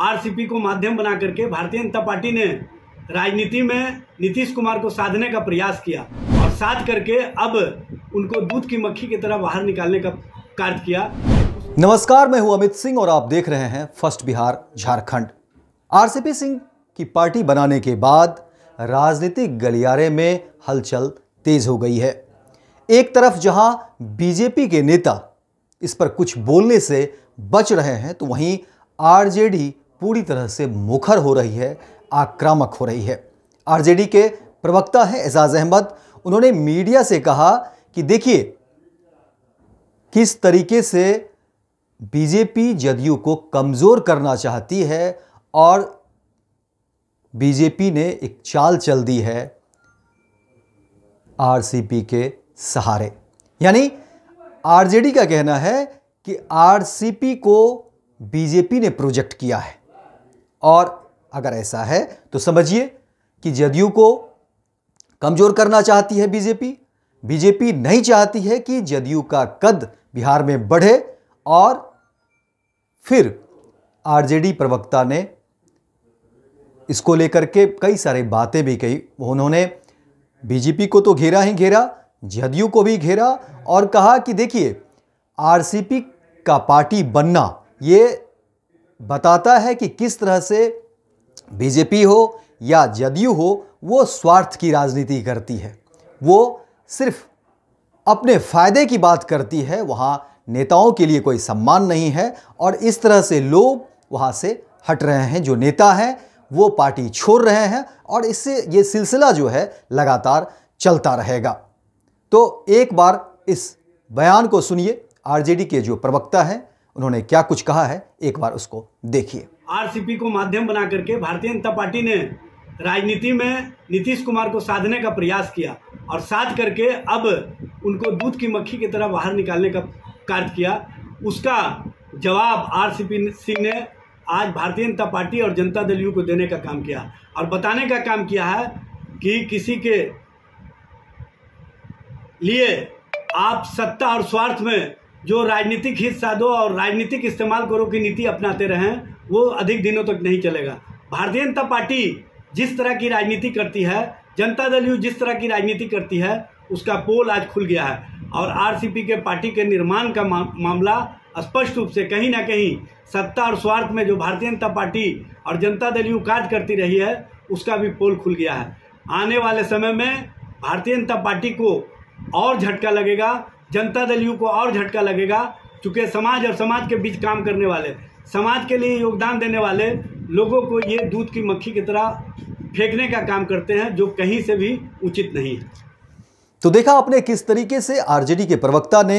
RCP को माध्यम बना करके भारतीय जनता पार्टी ने राजनीति में नीतीश कुमार को साधने का प्रयास किया और साध करके अब उनको दूध की मक्खी की तरह बाहर निकालने का कार्य किया नमस्कार मैं हूं अमित सिंह और आप देख रहे हैं फर्स्ट बिहार झारखंड आरसीपी सिंह की पार्टी बनाने के बाद राजनीतिक गलियारे में हलचल तेज हो गई है एक तरफ जहां बीजेपी के नेता इस पर कुछ बोलने से बच रहे हैं तो वहीं आरजेडी पूरी तरह से मुखर हो रही है आक्रामक हो रही है आरजेडी के प्रवक्ता हैं एजाज अहमद उन्होंने मीडिया से कहा कि देखिए किस तरीके से बीजेपी जदयू को कमज़ोर करना चाहती है और बीजेपी ने एक चाल चल दी है आरसीपी के सहारे यानी आरजेडी का कहना है कि आरसीपी को बीजेपी ने प्रोजेक्ट किया है और अगर ऐसा है तो समझिए कि जदयू को कमज़ोर करना चाहती है बीजेपी बीजेपी नहीं चाहती है कि जदयू का कद बिहार में बढ़े और फिर आरजेडी प्रवक्ता ने इसको लेकर के कई सारे बातें भी कही उन्होंने बीजेपी को तो घेरा ही घेरा जदयू को भी घेरा और कहा कि देखिए आरसीपी का पार्टी बनना ये बताता है कि किस तरह से बीजेपी हो या जदयू हो वो स्वार्थ की राजनीति करती है वो सिर्फ अपने फ़ायदे की बात करती है वहाँ नेताओं के लिए कोई सम्मान नहीं है और इस तरह से लोग वहाँ से हट रहे हैं जो नेता हैं वो पार्टी छोड़ रहे हैं और इससे ये सिलसिला जो है लगातार चलता रहेगा तो एक बार इस बयान को सुनिए आरजेडी के जो प्रवक्ता हैं उन्होंने क्या कुछ कहा है एक बार उसको देखिए आरसीपी को माध्यम बना करके भारतीय जनता पार्टी ने राजनीति में नीतीश कुमार को साधने का प्रयास किया और साध करके अब उनको दूध की मक्खी की तरह बाहर निकालने का कार्य किया उसका जवाब आरसीपी सिंह ने आज भारतीय जनता पार्टी और जनता दल यू को देने का काम किया और बताने का काम किया है कि किसी के लिए आप सत्ता और स्वार्थ में जो राजनीतिक हित साधो और राजनीतिक इस्तेमाल करो की नीति अपनाते रहें वो अधिक दिनों तक नहीं चलेगा भारतीय जनता पार्टी जिस तरह की राजनीति करती है जनता दल यू जिस तरह की राजनीति करती है उसका पोल आज खुल गया है और आरसीपी के पार्टी के निर्माण का मामला स्पष्ट रूप से कहीं ना कहीं सत्ता और स्वार्थ में जो भारतीय जनता पार्टी और जनता दल यू कार्य करती रही है उसका भी पोल खुल गया है आने वाले समय में भारतीय जनता पार्टी को और झटका लगेगा जनता दल यू को और झटका लगेगा चूँकि समाज और समाज के बीच काम करने वाले समाज के लिए योगदान देने वाले लोगों को ये दूध की मक्खी की तरह फेंकने का काम करते हैं जो कहीं से भी उचित नहीं है तो देखा आपने किस तरीके से आरजेडी के प्रवक्ता ने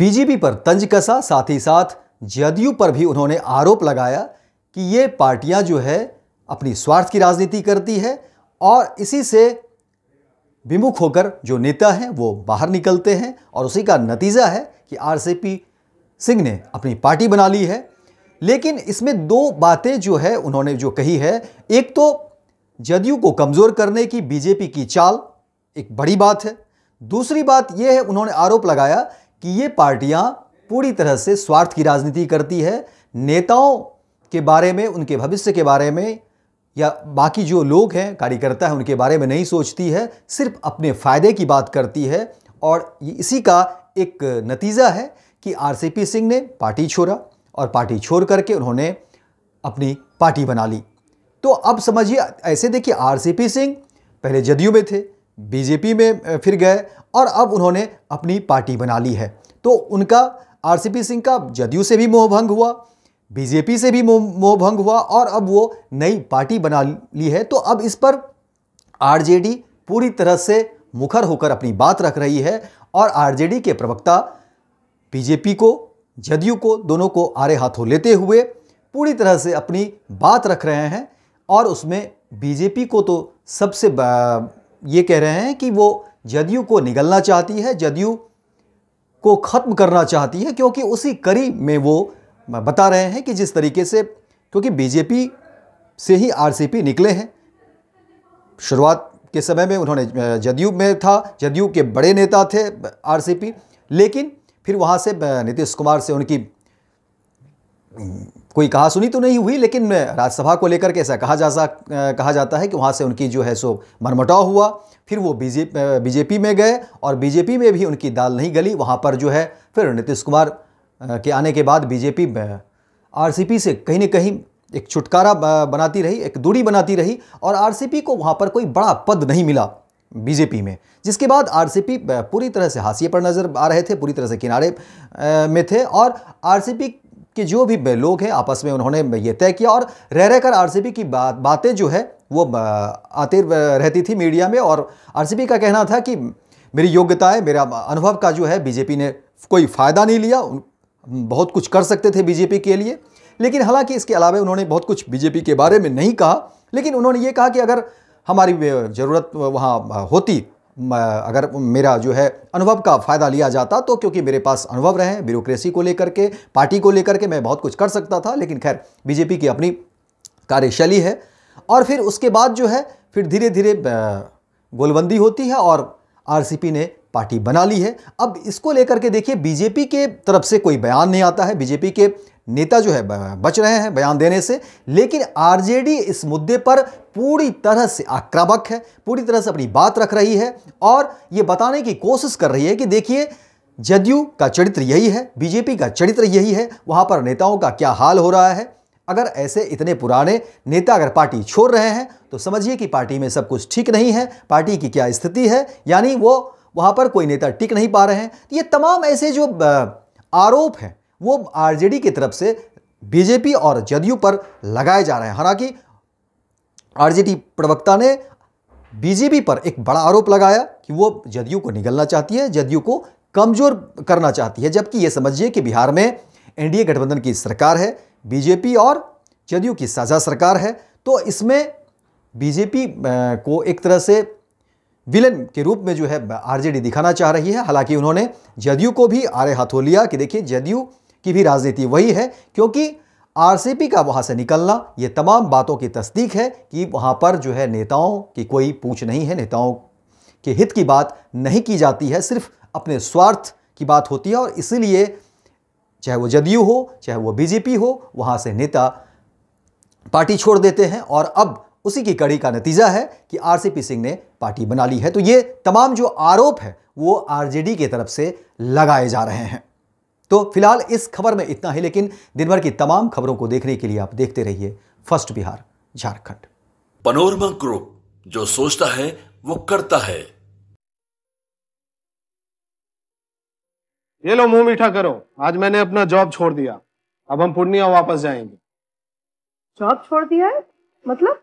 बीजेपी पर तंज कसा साथ ही साथ जदयू पर भी उन्होंने आरोप लगाया कि ये पार्टियां जो है अपनी स्वार्थ की राजनीति करती है और इसी से विमुख होकर जो नेता हैं वो बाहर निकलते हैं और उसी का नतीजा है कि आरसीपी सिंह ने अपनी पार्टी बना ली है लेकिन इसमें दो बातें जो है उन्होंने जो कही है एक तो जदयू को कमज़ोर करने की बीजेपी की चाल एक बड़ी बात है दूसरी बात यह है उन्होंने आरोप लगाया कि ये पार्टियाँ पूरी तरह से स्वार्थ की राजनीति करती है नेताओं के बारे में उनके भविष्य के बारे में या बाकी जो लोग हैं कार्यकर्ता हैं उनके बारे में नहीं सोचती है सिर्फ अपने फ़ायदे की बात करती है और इसी का एक नतीजा है कि आरसीपी सिंह ने पार्टी छोड़ा और पार्टी छोड़ करके उन्होंने अपनी पार्टी बना ली तो अब समझिए ऐसे देखिए आरसीपी सिंह पहले जदयू में थे बीजेपी में फिर गए और अब उन्होंने अपनी पार्टी बना ली है तो उनका आरसीपी सिंह का जदयू से भी मोहभंग हुआ बीजेपी से भी मोह भंग हुआ और अब वो नई पार्टी बना ली है तो अब इस पर आरजेडी पूरी तरह से मुखर होकर अपनी बात रख रही है और आरजेडी के प्रवक्ता बीजेपी को जदयू को दोनों को आरे हाथों लेते हुए पूरी तरह से अपनी बात रख रहे हैं और उसमें बीजेपी को तो सबसे ये कह रहे हैं कि वो जदयू को निगलना चाहती है जदयू को ख़त्म करना चाहती है क्योंकि उसी करी में वो बता रहे हैं कि जिस तरीके से क्योंकि बीजेपी से ही आरसीपी निकले हैं शुरुआत के समय में उन्होंने जदयू में था जदयू के बड़े नेता थे आरसीपी लेकिन फिर वहाँ से नीतीश कुमार से उनकी कोई कहा सुनी तो नहीं हुई लेकिन राज्यसभा को लेकर के ऐसा कहा जा सा कहा जाता है कि वहाँ से उनकी जो है सो मनमटाव हुआ फिर वो बीजेपी बीजेपी में गए और बीजेपी में भी उनकी दाल नहीं गली वहाँ पर जो है फिर नीतीश कुमार के आने के बाद बीजेपी आरसीपी से कहीं ना कहीं एक छुटकारा बनाती रही एक दूरी बनाती रही और आरसीपी को वहाँ पर कोई बड़ा पद नहीं मिला बीजेपी में जिसके बाद आरसीपी पूरी तरह से हाशिए पर नज़र आ रहे थे पूरी तरह से किनारे में थे और आरसीपी के जो भी लोग हैं आपस में उन्होंने ये तय किया और रह रहकर आरसीपी की बात बातें जो है वो आती रहती थी मीडिया में और आरसीपी का कहना था कि मेरी योग्यताएँ मेरा अनुभव का जो है बीजेपी ने कोई फ़ायदा नहीं लिया बहुत कुछ कर सकते थे बीजेपी के लिए लेकिन हालांकि इसके अलावा उन्होंने बहुत कुछ बीजेपी के बारे में नहीं कहा लेकिन उन्होंने ये कहा कि अगर हमारी ज़रूरत वहाँ होती अगर मेरा जो है अनुभव का फ़ायदा लिया जाता तो क्योंकि मेरे पास अनुभव रहे ब्यूरोक्रेसी को लेकर के पार्टी को लेकर के मैं बहुत कुछ कर सकता था लेकिन खैर बीजेपी की अपनी कार्यशैली है और फिर उसके बाद जो है फिर धीरे धीरे गोलबंदी होती है और आरसीपी ने पार्टी बना ली है अब इसको लेकर के देखिए बीजेपी के तरफ से कोई बयान नहीं आता है बीजेपी के नेता जो है बच रहे हैं बयान देने से लेकिन आरजेडी इस मुद्दे पर पूरी तरह से आक्रामक है पूरी तरह से अपनी बात रख रही है और ये बताने की कोशिश कर रही है कि देखिए जदयू का चरित्र यही है बीजेपी का चरित्र यही है वहाँ पर नेताओं का क्या हाल हो रहा है अगर ऐसे इतने पुराने नेता अगर पार्टी छोड़ रहे हैं तो समझिए कि पार्टी में सब कुछ ठीक नहीं है पार्टी की क्या स्थिति है यानी वो वहाँ पर कोई नेता टिक नहीं पा रहे हैं तो ये तमाम ऐसे जो आरोप हैं वो आरजेडी की तरफ से बीजेपी और जदयू पर लगाए जा रहे हैं हालांकि आरजेडी प्रवक्ता ने बीजेपी पर एक बड़ा आरोप लगाया कि वो जदयू को निगलना चाहती है जदयू को कमज़ोर करना चाहती है जबकि ये समझिए कि बिहार में एनडीए गठबंधन की सरकार है बीजेपी और जदयू की साझा सरकार है तो इसमें बीजेपी को एक तरह से विलन के रूप में जो है आरजेडी दिखाना चाह रही है हालांकि उन्होंने जदयू को भी आरे हाथों लिया कि देखिए जदयू की भी राजनीति वही है क्योंकि आरसीपी का वहाँ से निकलना ये तमाम बातों की तस्दीक है कि वहाँ पर जो है नेताओं की कोई पूछ नहीं है नेताओं के हित की बात नहीं की जाती है सिर्फ अपने स्वार्थ की बात होती है और इसीलिए चाहे वो जदयू हो चाहे वो बीजेपी हो वहाँ से नेता पार्टी छोड़ देते हैं और अब उसी की कड़ी का नतीजा है कि आरसीपी सिंह ने पार्टी बना ली है तो ये तमाम जो आरोप है वो आरजेडी की तरफ से लगाए जा रहे हैं तो फिलहाल इस खबर में इतना ही लेकिन दिन भर की तमाम खबरों को देखने के लिए आप देखते रहिए first Bihar Jharkhand panorama group जो सोचता है वो करता है ये लो मुंह मीठा करो आज मैंने अपना जॉब छोड़ दिया अब हम पूर्णिया वापस जाएंगे जॉब छोड़ दिया है मतलब